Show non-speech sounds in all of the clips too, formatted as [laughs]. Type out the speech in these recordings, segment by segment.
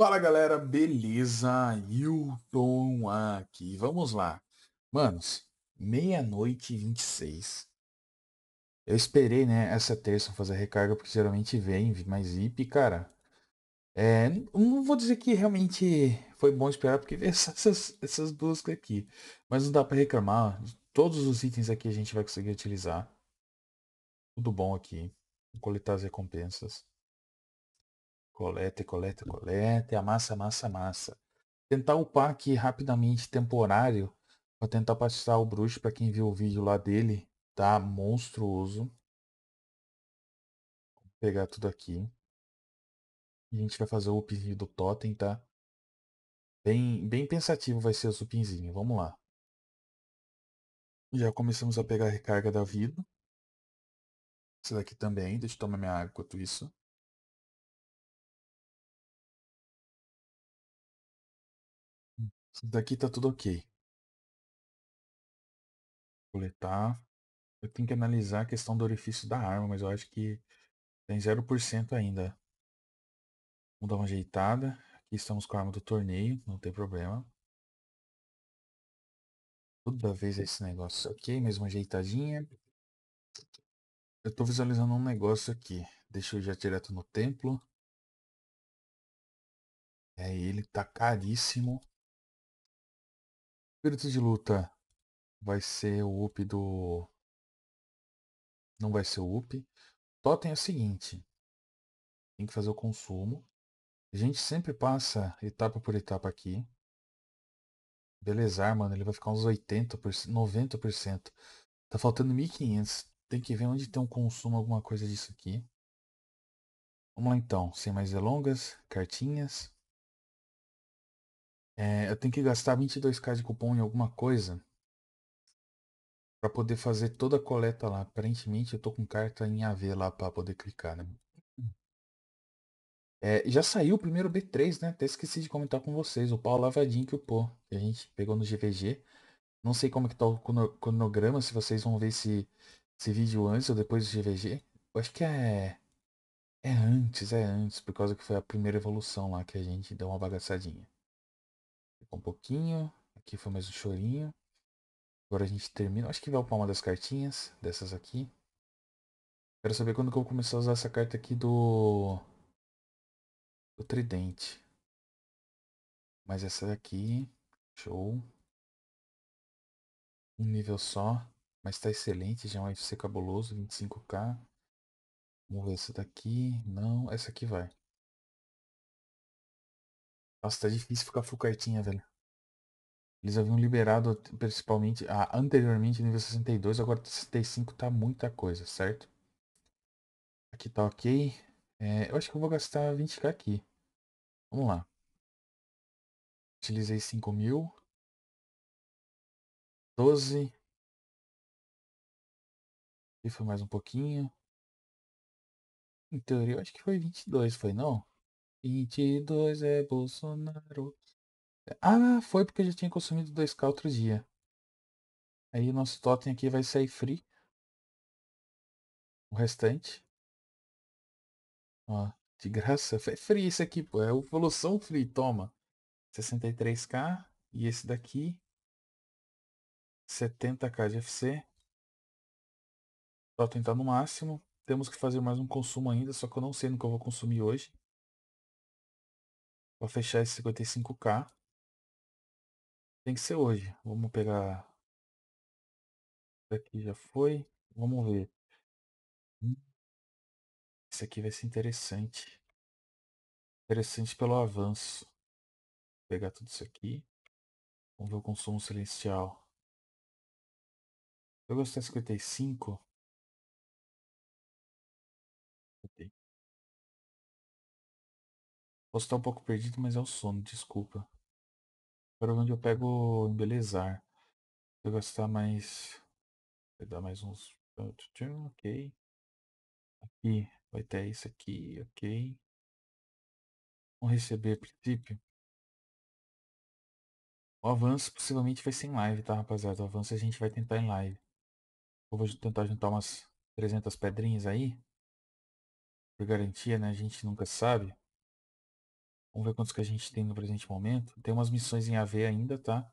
Fala galera, beleza? Hilton aqui. Vamos lá. Manos, meia-noite e 26. Eu esperei, né, essa terça fazer recarga, porque geralmente vem, mas IP, cara. É, não vou dizer que realmente foi bom esperar, porque [laughs] essas, essas duas aqui. Mas não dá para reclamar. Todos os itens aqui a gente vai conseguir utilizar. Tudo bom aqui. Vou coletar as recompensas. Coleta, coleta, coleta. E amassa, amassa, amassa. Tentar upar aqui rapidamente, temporário. pra tentar passar o bruxo para quem viu o vídeo lá dele. Tá monstruoso. Vou pegar tudo aqui. E a gente vai fazer o upzinho do totem, tá? Bem, bem pensativo vai ser o supinzinho, Vamos lá. Já começamos a pegar a recarga da vida. Essa daqui também. Deixa eu tomar minha água enquanto isso. Daqui tá tudo ok. Coletar. Eu tenho que analisar a questão do orifício da arma, mas eu acho que tem 0% ainda. Vamos dar uma ajeitada. Aqui estamos com a arma do torneio, não tem problema. Toda vez é esse negócio. Ok, mais uma ajeitadinha. Eu estou visualizando um negócio aqui. Deixa eu já direto no templo. É, ele tá caríssimo. Espírito de luta vai ser o up do. Não vai ser o up. Totem é o seguinte. Tem que fazer o consumo. A gente sempre passa etapa por etapa aqui. Beleza, ah, mano. Ele vai ficar uns 80%, 90%. Tá faltando 1.500. Tem que ver onde tem um consumo, alguma coisa disso aqui. Vamos lá então. Sem mais delongas. Cartinhas. É, eu tenho que gastar 22k de cupom em alguma coisa para poder fazer toda a coleta lá. Aparentemente eu tô com carta em AV lá para poder clicar, né? É, já saiu o primeiro B3, né? Até esqueci de comentar com vocês. O pau lavadinho que o pô, que a gente pegou no GVG. Não sei como é que tá o cronograma, se vocês vão ver esse, esse vídeo antes ou depois do GVG. Eu acho que é. É antes, é antes, por causa que foi a primeira evolução lá que a gente deu uma bagaçadinha um pouquinho. Aqui foi mais um chorinho. Agora a gente termina. Acho que vai upar uma das cartinhas, dessas aqui. Quero saber quando que eu vou começar a usar essa carta aqui do... Do tridente. Mas essa daqui, show. Um nível só, mas tá excelente, já é um fc cabuloso, 25k. Vamos ver essa daqui, não, essa aqui vai. Nossa, tá difícil ficar full cartinha, velho. Eles haviam liberado principalmente ah, anteriormente nível 62, agora 65 tá muita coisa, certo? Aqui tá ok. É, eu acho que eu vou gastar 20k aqui. Vamos lá. Utilizei 5 mil. 12. E foi mais um pouquinho. Em teoria, eu acho que foi 22, foi não? 22 é Bolsonaro. Ah, foi porque eu já tinha consumido 2K outro dia. Aí o nosso totem aqui vai sair free. O restante. Ó, de graça. Foi free esse aqui, pô. É a evolução free, toma. 63k. E esse daqui. 70k de FC. Totem tá no máximo. Temos que fazer mais um consumo ainda, só que eu não sei no que eu vou consumir hoje. Para fechar esse 55k. Tem que ser hoje. Vamos pegar. Esse aqui já foi. Vamos ver. Hum. Esse aqui vai ser interessante. Interessante pelo avanço. Vou pegar tudo isso aqui. Vamos ver o consumo celestial. Eu gostei de 55. Posso estar um pouco perdido, mas é o sono, desculpa. Para onde eu pego embelezar. Vou gastar mais... Vai dar mais uns... Ok. Aqui, vai ter isso aqui, ok. Vamos receber a princípio. O avanço possivelmente vai ser em live, tá, rapaziada? O avanço a gente vai tentar em live. Eu vou tentar juntar umas 300 pedrinhas aí. Por garantia, né? A gente nunca sabe. Vamos ver quantos que a gente tem no presente momento. Tem umas missões em AV ainda, tá?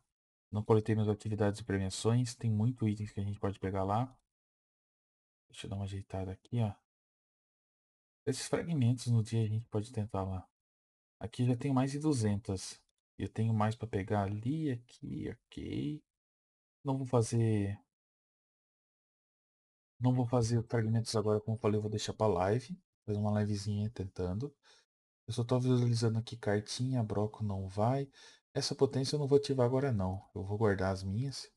Não coletei minhas atividades e premiações. Tem muito itens que a gente pode pegar lá. Deixa eu dar uma ajeitada aqui, ó. Esses fragmentos no dia a gente pode tentar lá. Aqui já tenho mais de 200. Eu tenho mais para pegar ali, aqui, ok. Não vou fazer... Não vou fazer fragmentos agora, como eu falei, eu vou deixar para live. Fazer uma livezinha tentando. Eu só estou visualizando aqui cartinha, broco não vai. Essa potência eu não vou ativar agora não. Eu vou guardar as minhas.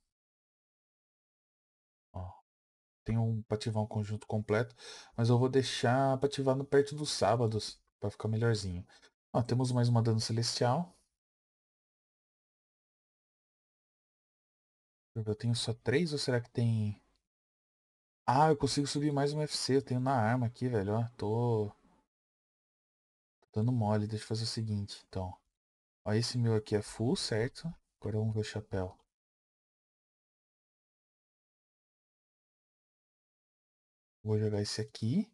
Ó, tenho um, para ativar um conjunto completo, mas eu vou deixar para ativar no perto dos sábados, para ficar melhorzinho. Ó, temos mais uma dano celestial. Eu tenho só três ou será que tem... Ah, eu consigo subir mais um FC. Eu tenho na arma aqui, velho. Ó, tô Dando mole, deixa eu fazer o seguinte, então. Ó, esse meu aqui é full, certo? Agora vamos ver o chapéu. Vou jogar esse aqui.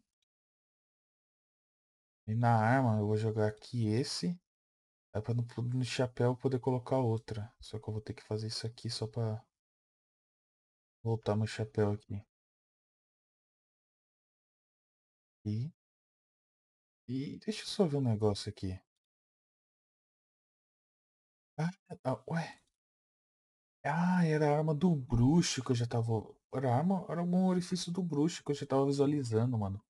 E na arma eu vou jogar aqui esse. É para no, no chapéu poder colocar outra. Só que eu vou ter que fazer isso aqui só para voltar meu chapéu aqui. E e deixa eu só ver um negócio aqui. Ah, ah, ué. Ah, era a arma do bruxo que eu já tava. Era a arma, era algum orifício do bruxo que eu já tava visualizando, mano.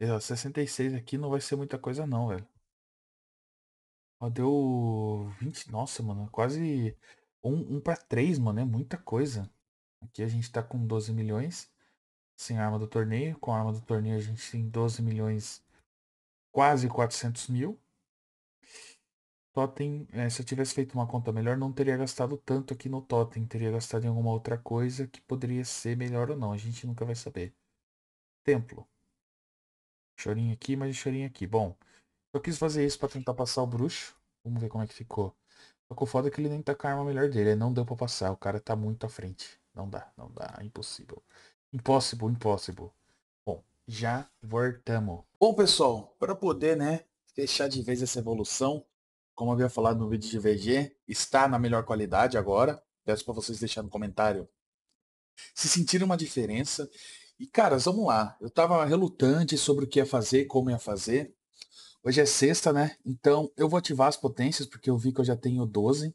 E, ó, 66 aqui não vai ser muita coisa não, velho. Ó, deu 20. Nossa, mano. Quase 1, 1 pra 3, mano. É muita coisa. Aqui a gente tá com 12 milhões. Sem arma do torneio. Com a arma do torneio a gente tem 12 milhões quase 400 mil. Totem, é, eh, se eu tivesse feito uma conta melhor, não teria gastado tanto aqui no Totem. Teria gastado em alguma outra coisa que poderia ser melhor ou não. A gente nunca vai saber. Templo. Chorinho aqui, mais chorinho aqui. Bom, eu quis fazer isso para tentar passar o bruxo. Vamos ver como é que ficou. Ficou que foda é que ele nem tá com a arma melhor dele. Não deu para passar. O cara tá muito à frente. Não dá, não dá. Impossível. Impossível, impossível já voltamos. Bom, pessoal, para poder, né, fechar de vez essa evolução, como havia falado no vídeo de VG, está na melhor qualidade agora. Peço para vocês deixarem no comentário se sentiram uma diferença. E, caras, vamos lá. Eu estava relutante sobre o que ia fazer, como ia fazer. Hoje é sexta, né? Então, eu vou ativar as potências, porque eu vi que eu já tenho 12.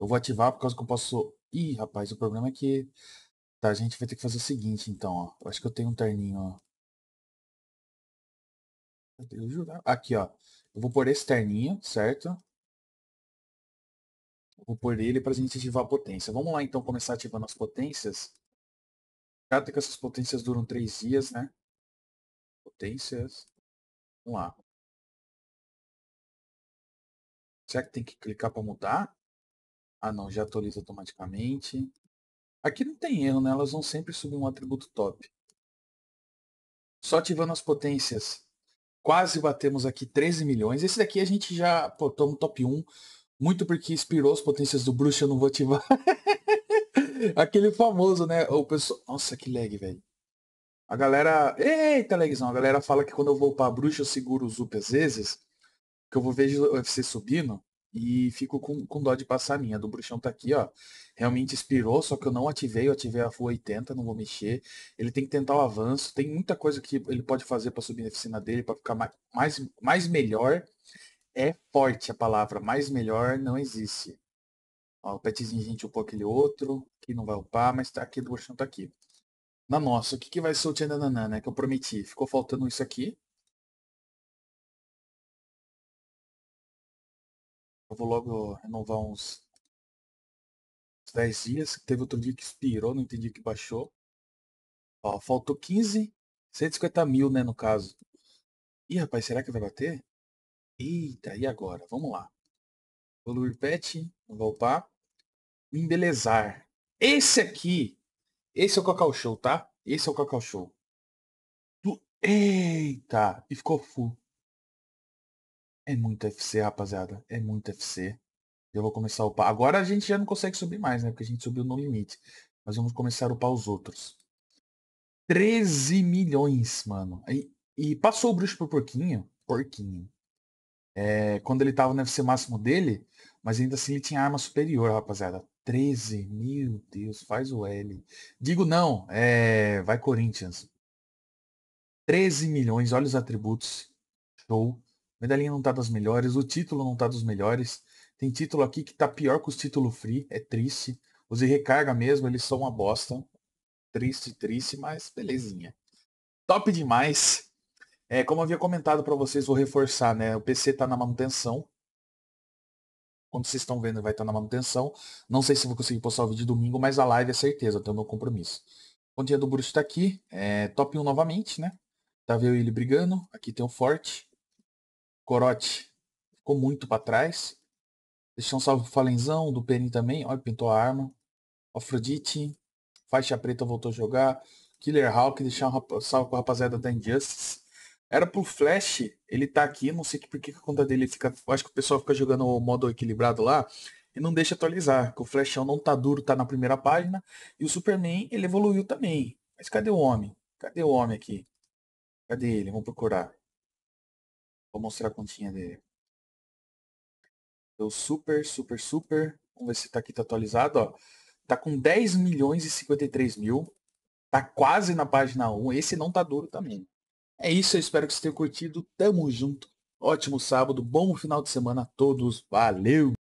Eu vou ativar por causa que eu posso... Ih, rapaz, o problema é que... Tá, a gente vai ter que fazer o seguinte, então, ó. Eu acho que eu tenho um terninho, ó. Aqui, ó. Eu vou pôr esse terninho, certo? vou pôr ele para a gente ativar a potência. Vamos lá, então, começar ativando as potências. Cada que essas potências duram três dias, né? Potências. Vamos lá. Será que tem que clicar para mudar? Ah, não. Já atualiza automaticamente. Aqui não tem erro, né? Elas vão sempre subir um atributo top. Só ativando as potências quase batemos aqui 13 milhões. Esse daqui a gente já botou no top 1, muito porque inspirou as potências do bruxo, eu não vou ativar. [laughs] Aquele famoso, né? O pessoal. Nossa, que lag, velho. A galera. Eita, lagzão. A galera fala que quando eu vou pra bruxa eu seguro os UP às vezes. Que eu vou ver o UFC subindo. E fico com, com dó de passar a minha. A do bruxão tá aqui, ó. Realmente expirou, só que eu não ativei. Eu ativei a full 80, não vou mexer. Ele tem que tentar o avanço. Tem muita coisa que ele pode fazer para subir a oficina dele, para ficar mais, mais, mais melhor. É forte a palavra. Mais melhor não existe. Ó, o petzinho gente upou aquele outro. que não vai upar, mas tá aqui, do bruxão tá aqui. Na nossa, o que, que vai ser o Tchananã, né? Que eu prometi. Ficou faltando isso aqui. Eu vou logo renovar uns 10 dias. Teve outro dia que expirou, não entendi que baixou. Ó, faltou 15, 150 mil, né, no caso. Ih, rapaz, será que vai bater? Eita, e agora? Vamos lá. Evoluir pet, vou upar. Embelezar. Esse aqui, esse é o Cacau Show, tá? Esse é o Cacau Show. Eita, e ficou full. É muito FC, rapaziada. É muito FC. Eu vou começar a upar. Agora a gente já não consegue subir mais, né? Porque a gente subiu no limite. Mas vamos começar a upar os outros. 13 milhões, mano. E, e passou o bruxo por porquinho. Porquinho. É, quando ele tava no FC máximo dele, mas ainda assim ele tinha arma superior, rapaziada. 13, meu Deus, faz o L. Digo não, é, vai Corinthians. 13 milhões, olha os atributos. Show medalhinha não tá das melhores, o título não tá dos melhores. Tem título aqui que tá pior que os títulos free, é triste. Os de recarga mesmo, eles são uma bosta. Triste, triste, mas belezinha. Top demais. É, como havia comentado para vocês, vou reforçar, né? O PC tá na manutenção. Quando vocês estão vendo, vai estar tá na manutenção. Não sei se vou conseguir postar o vídeo domingo, mas a live é certeza, eu tenho meu compromisso. O dia do Bruxo tá aqui. É, top 1 novamente, né? Tá vendo ele brigando. Aqui tem o Forte. Corote ficou muito para trás. Deixou um salve pro Falenzão, do Perim também. Olha, pintou a arma. Afrodite, Faixa Preta voltou a jogar. Killer Hawk, deixar um salve pro rapaziada da Injustice. Era pro Flash, ele tá aqui, não sei por que a conta dele fica. Acho que o pessoal fica jogando o modo equilibrado lá e não deixa atualizar. Que o Flashão não tá duro, tá na primeira página. E o Superman, ele evoluiu também. Mas cadê o homem? Cadê o homem aqui? Cadê ele? Vamos procurar. Vou mostrar a continha dele. Deu super, super, super. Vamos ver se tá aqui tá atualizado, ó. Tá com 10 milhões e 53 mil. Tá quase na página 1. Esse não tá duro também. É isso, eu espero que vocês tenham curtido. Tamo junto. Ótimo sábado, bom final de semana a todos. Valeu!